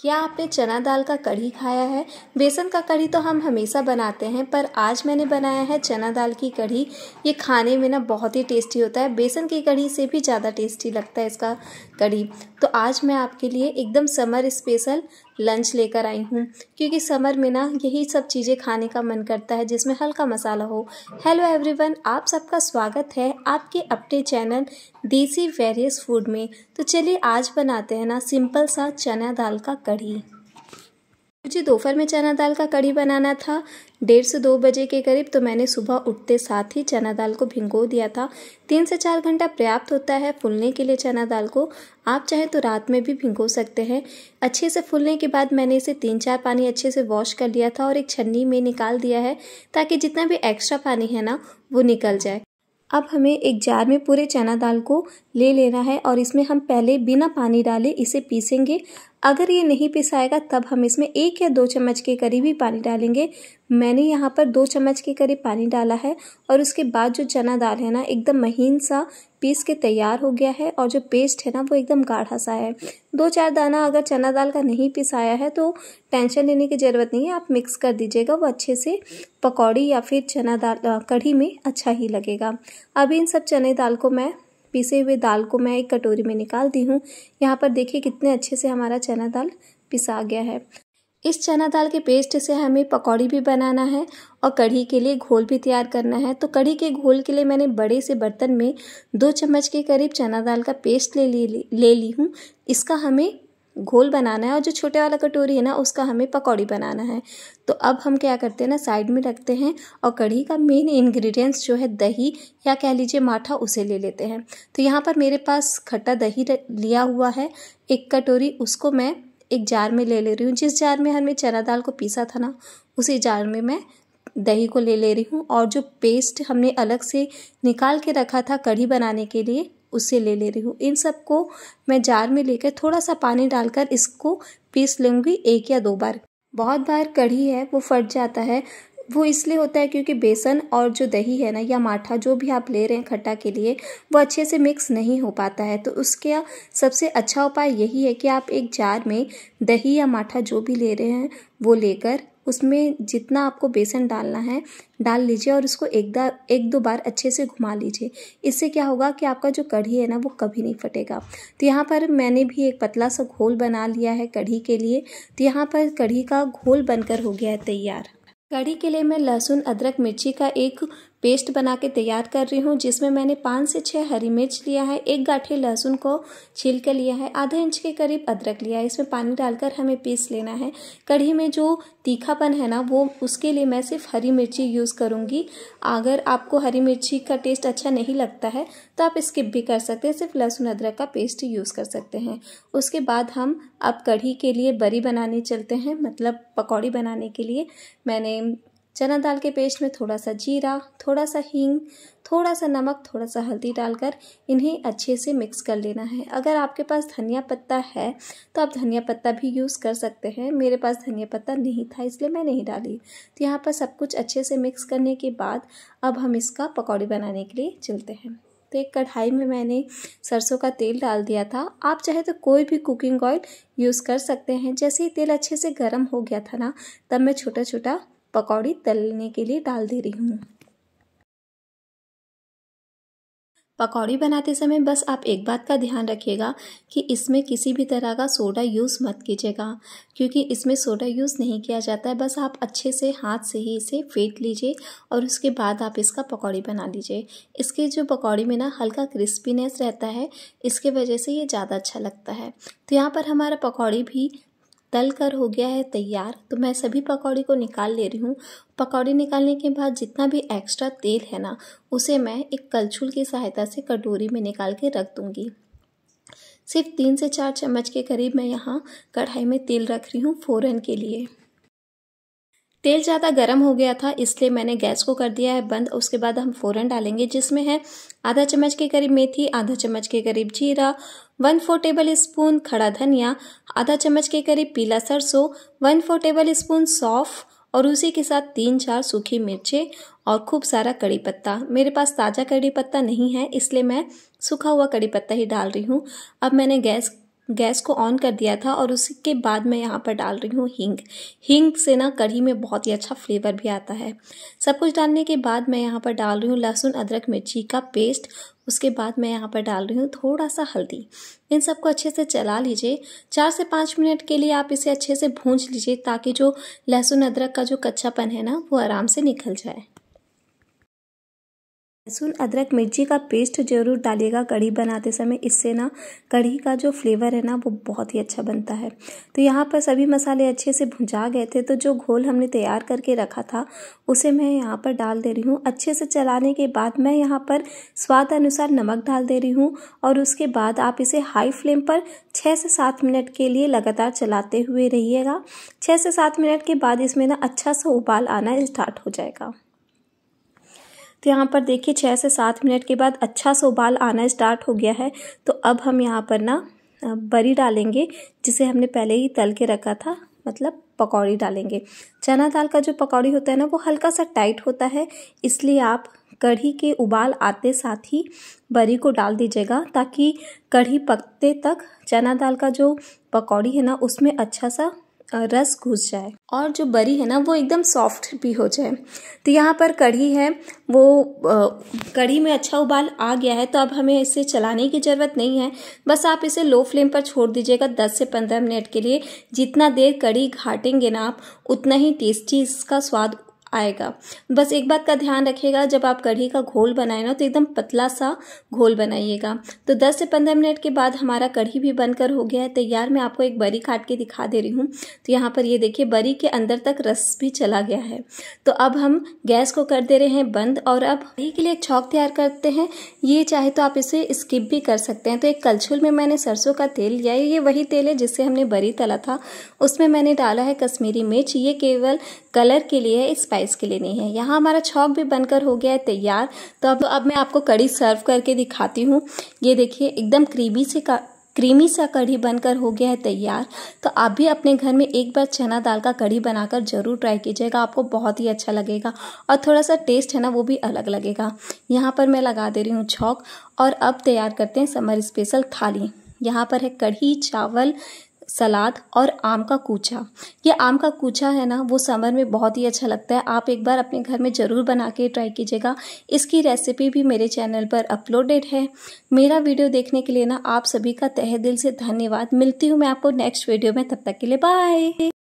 क्या आपने चना दाल का कढ़ी खाया है बेसन का कढ़ी तो हम हमेशा बनाते हैं पर आज मैंने बनाया है चना दाल की कढ़ी ये खाने में ना बहुत ही टेस्टी होता है बेसन की कढ़ी से भी ज़्यादा टेस्टी लगता है इसका कड़ी तो आज मैं आपके लिए एकदम समर स्पेशल लंच लेकर आई हूँ क्योंकि समर में ना यही सब चीज़ें खाने का मन करता है जिसमें हल्का मसाला हो हेलो एवरीवन आप सबका स्वागत है आपके अपने चैनल देसी वेरियस फूड में तो चलिए आज बनाते हैं ना सिंपल सा चना दाल का कढ़ी मुझे दोपहर में चना दाल का कड़ी बनाना था डेढ़ से दो बजे के करीब तो मैंने सुबह उठते साथ ही चना दाल को भिंगो दिया था तीन से चार घंटा पर्याप्त होता है फूलने के लिए चना दाल को आप चाहे तो रात में भी भिंगो सकते हैं अच्छे से फूलने के बाद मैंने इसे तीन चार पानी अच्छे से वॉश कर लिया था और एक छन्नी में निकाल दिया है ताकि जितना भी एक्स्ट्रा पानी है ना वो निकल जाए अब हमें एक जार में पूरे चना दाल को ले लेना है और इसमें हम पहले बिना पानी डाले इसे पीसेंगे अगर ये नहीं पिसाएगा तब हम इसमें एक या दो चम्मच के करीब ही पानी डालेंगे मैंने यहाँ पर दो चम्मच के करीब पानी डाला है और उसके बाद जो चना दाल है ना एकदम महीन सा पीस के तैयार हो गया है और जो पेस्ट है ना वो एकदम गाढ़ा सा है दो चार दाना अगर चना दाल का नहीं पिसाया है तो टेंशन लेने की ज़रूरत नहीं है आप मिक्स कर दीजिएगा वो अच्छे से पकौड़ी या फिर चना दाल कढ़ी में अच्छा ही लगेगा अभी इन सब चने दाल को मैं पिसे हुए दाल को मैं एक कटोरी में निकाल दी हूँ यहाँ पर देखिए कितने अच्छे से हमारा चना दाल पिसा गया है इस चना दाल के पेस्ट से हमें पकौड़ी भी बनाना है और कढ़ी के लिए घोल भी तैयार करना है तो कढ़ी के घोल के लिए मैंने बड़े से बर्तन में दो चम्मच के करीब चना दाल का पेस्ट ले ली ले ली हूँ इसका हमें घोल बनाना है और जो छोटे वाला कटोरी है ना उसका हमें पकौड़ी बनाना है तो अब हम क्या करते हैं ना साइड में रखते हैं और कढ़ी का मेन इंग्रेडिएंट्स जो है दही या कह लीजिए माठा उसे ले लेते हैं तो यहाँ पर मेरे पास खट्टा दही लिया हुआ है एक कटोरी उसको मैं एक जार में ले ले रही हूँ जिस जार में हमने चना दाल को पीसा था ना उसी जार में मैं दही को ले ले रही हूँ और जो पेस्ट हमने अलग से निकाल के रखा था कढ़ी बनाने के लिए उससे ले ले रही हूँ इन सबको मैं जार में लेकर थोड़ा सा पानी डालकर इसको पीस लूँगी एक या दो बार बहुत बार कढ़ी है वो फट जाता है वो इसलिए होता है क्योंकि बेसन और जो दही है ना या माठा जो भी आप ले रहे हैं खट्टा के लिए वो अच्छे से मिक्स नहीं हो पाता है तो उसके सबसे अच्छा उपाय यही है कि आप एक जार में दही या माठा जो भी ले रहे हैं वो लेकर उसमें जितना आपको बेसन डालना है डाल लीजिए और उसको एक दा एक दो बार अच्छे से घुमा लीजिए इससे क्या होगा कि आपका जो कढ़ी है ना वो कभी नहीं फटेगा तो यहाँ पर मैंने भी एक पतला सा घोल बना लिया है कढ़ी के लिए तो यहाँ पर कढ़ी का घोल बनकर हो गया है तैयार कड़ी के लिए मैं लहसुन अदरक मिर्ची का एक पेस्ट बना के तैयार कर रही हूँ जिसमें मैंने पाँच से छः हरी मिर्च लिया है एक गाठे लहसुन को छील कर लिया है आधा इंच के करीब अदरक लिया है इसमें पानी डालकर हमें पीस लेना है कढ़ी में जो तीखापन है ना वो उसके लिए मैं सिर्फ हरी मिर्ची यूज़ करूँगी अगर आपको हरी मिर्ची का टेस्ट अच्छा नहीं लगता है तो आप स्किप भी कर सकते हैं सिर्फ लहसुन अदरक का पेस्ट यूज़ कर सकते हैं उसके बाद हम अब कढ़ी के लिए बरी बनाने चलते हैं मतलब पकौड़ी बनाने के लिए मैंने चना दाल के पेस्ट में थोड़ा सा जीरा थोड़ा सा हींग थोड़ा सा नमक थोड़ा सा हल्दी डालकर इन्हें अच्छे से मिक्स कर लेना है अगर आपके पास धनिया पत्ता है तो आप धनिया पत्ता भी यूज़ कर सकते हैं मेरे पास धनिया पत्ता नहीं था इसलिए मैं नहीं डाली तो यहाँ पर सब कुछ अच्छे से मिक्स करने के बाद अब हम इसका पकौड़ी बनाने के लिए चलते हैं तो एक कढ़ाई में मैंने सरसों का तेल डाल दिया था आप चाहे तो कोई भी कुकिंग ऑयल यूज़ कर सकते हैं जैसे ही तेल अच्छे से गर्म हो गया था ना तब मैं छोटा छोटा पकौड़ी तलने के लिए डाल दे रही हूँ पकौड़ी बनाते समय बस आप एक बात का ध्यान रखिएगा कि इसमें किसी भी तरह का सोडा यूज़ मत कीजिएगा क्योंकि इसमें सोडा यूज़ नहीं किया जाता है बस आप अच्छे से हाथ से ही इसे फेंट लीजिए और उसके बाद आप इसका पकौड़ी बना लीजिए इसके जो पकौड़ी में ना हल्का क्रिस्पीनेस रहता है इसके वजह से ये ज़्यादा अच्छा लगता है तो यहाँ पर हमारा पकौड़ी भी तल कर हो गया है तैयार तो मैं सभी पकौड़ी को निकाल ले रही हूँ पकौड़ी निकालने के बाद जितना भी एक्स्ट्रा तेल है ना उसे मैं एक कलछुल की सहायता से कटोरी में निकाल के रख दूँगी सिर्फ तीन से चार चम्मच के करीब मैं यहाँ कढ़ाई में तेल रख रही हूँ फ़ौरन के लिए तेल ज़्यादा गर्म हो गया था इसलिए मैंने गैस को कर दिया है बंद उसके बाद हम फ़ौरन डालेंगे जिसमें है आधा चम्मच के करीब मेथी आधा चम्मच के करीब जीरा वन फोर टेबल स्पून खड़ा धनिया आधा चम्मच के करीब पीला सरसों वन फोर टेबल स्पून सौफ और उसी के साथ तीन चार सूखी मिर्चें और खूब सारा कड़ी पत्ता मेरे पास ताज़ा कड़ी पत्ता नहीं है इसलिए मैं सूखा हुआ कड़ी पत्ता ही डाल रही हूँ अब मैंने गैस गैस को ऑन कर दिया था और उसके बाद मैं यहाँ पर डाल रही हूँ हींग हींग से ना कढ़ी में बहुत ही अच्छा फ्लेवर भी आता है सब कुछ डालने के बाद मैं यहाँ पर डाल रही हूँ लहसुन अदरक मिर्ची का पेस्ट उसके बाद मैं यहाँ पर डाल रही हूँ थोड़ा सा हल्दी इन सबको अच्छे से चला लीजिए चार से पाँच मिनट के लिए आप इसे अच्छे से भूंज लीजिए ताकि जो लहसुन अदरक का जो कच्चापन है ना वो आराम से निकल जाए लहसुन अदरक मिर्ची का पेस्ट जरूर डालिएगा कढ़ी बनाते समय इससे ना कढ़ी का जो फ्लेवर है ना वो बहुत ही अच्छा बनता है तो यहाँ पर सभी मसाले अच्छे से भुंजा गए थे तो जो घोल हमने तैयार करके रखा था उसे मैं यहाँ पर डाल दे रही हूँ अच्छे से चलाने के बाद मैं यहाँ पर स्वाद अनुसार नमक डाल दे रही हूँ और उसके बाद आप इसे हाई फ्लेम पर छः से सात मिनट के लिए लगातार चलाते हुए रहिएगा छः से सात मिनट के बाद इसमें ना अच्छा सा उबाल आना स्टार्ट हो जाएगा तो यहाँ पर देखिए छः से सात मिनट के बाद अच्छा सा उबाल आना स्टार्ट हो गया है तो अब हम यहाँ पर ना बरी डालेंगे जिसे हमने पहले ही तल के रखा था मतलब पकौड़ी डालेंगे चना दाल का जो पकौड़ी होता है ना वो हल्का सा टाइट होता है इसलिए आप कढ़ी के उबाल आते साथ ही बरी को डाल दीजिएगा ताकि कढ़ी पकते तक चना दाल का जो पकौड़ी है ना उसमें अच्छा सा रस घुस जाए और जो बरी है ना वो एकदम सॉफ्ट भी हो जाए तो यहाँ पर कढ़ी है वो कढ़ी में अच्छा उबाल आ गया है तो अब हमें इसे चलाने की ज़रूरत नहीं है बस आप इसे लो फ्लेम पर छोड़ दीजिएगा दस से पंद्रह मिनट के लिए जितना देर कढ़ी घाटेंगे ना आप उतना ही टेस्टी इसका स्वाद आएगा बस एक बात का ध्यान रखिएगा जब आप कढ़ी का घोल बनाए ना तो एकदम पतला सा घोल बनाइएगा तो 10 से 15 मिनट के बाद हमारा कढ़ी भी बनकर हो गया है तैयार मैं आपको एक बरी काट के दिखा दे रही हूँ तो यहाँ पर ये देखिए बरी के अंदर तक रस भी चला गया है तो अब हम गैस को कर दे रहे हैं बंद और अब कढ़ी के लिए एक छौक तैयार करते हैं ये चाहे तो आप इसे स्किप भी कर सकते हैं तो एक कलछुल में मैंने सरसों का तेल लिया है ये वही तेल है जिससे हमने बरी तला था उसमें मैंने डाला है कश्मीरी मिर्च ये केवल कलर के लिए है स्पाइस के लिए नहीं है यहाँ हमारा छौक भी बनकर हो गया है तैयार तो अब अब मैं आपको कड़ी सर्व करके दिखाती हूँ ये देखिए एकदम क्रीमी से का क्रीमी सा कढ़ी बनकर हो गया है तैयार तो आप भी अपने घर में एक बार चना दाल का कढ़ी बनाकर जरूर ट्राई कीजिएगा आपको बहुत ही अच्छा लगेगा और थोड़ा सा टेस्ट है ना वो भी अलग लगेगा यहाँ पर मैं लगा दे रही हूँ छौक और अब तैयार करते हैं समर स्पेशल थाली यहाँ पर है कढ़ी चावल सलाद और आम का कूचा ये आम का कूचा है ना वो समर में बहुत ही अच्छा लगता है आप एक बार अपने घर में ज़रूर बना के ट्राई कीजिएगा इसकी रेसिपी भी मेरे चैनल पर अपलोडेड है मेरा वीडियो देखने के लिए ना आप सभी का तहे दिल से धन्यवाद मिलती हूँ मैं आपको नेक्स्ट वीडियो में तब तक के लिए बाय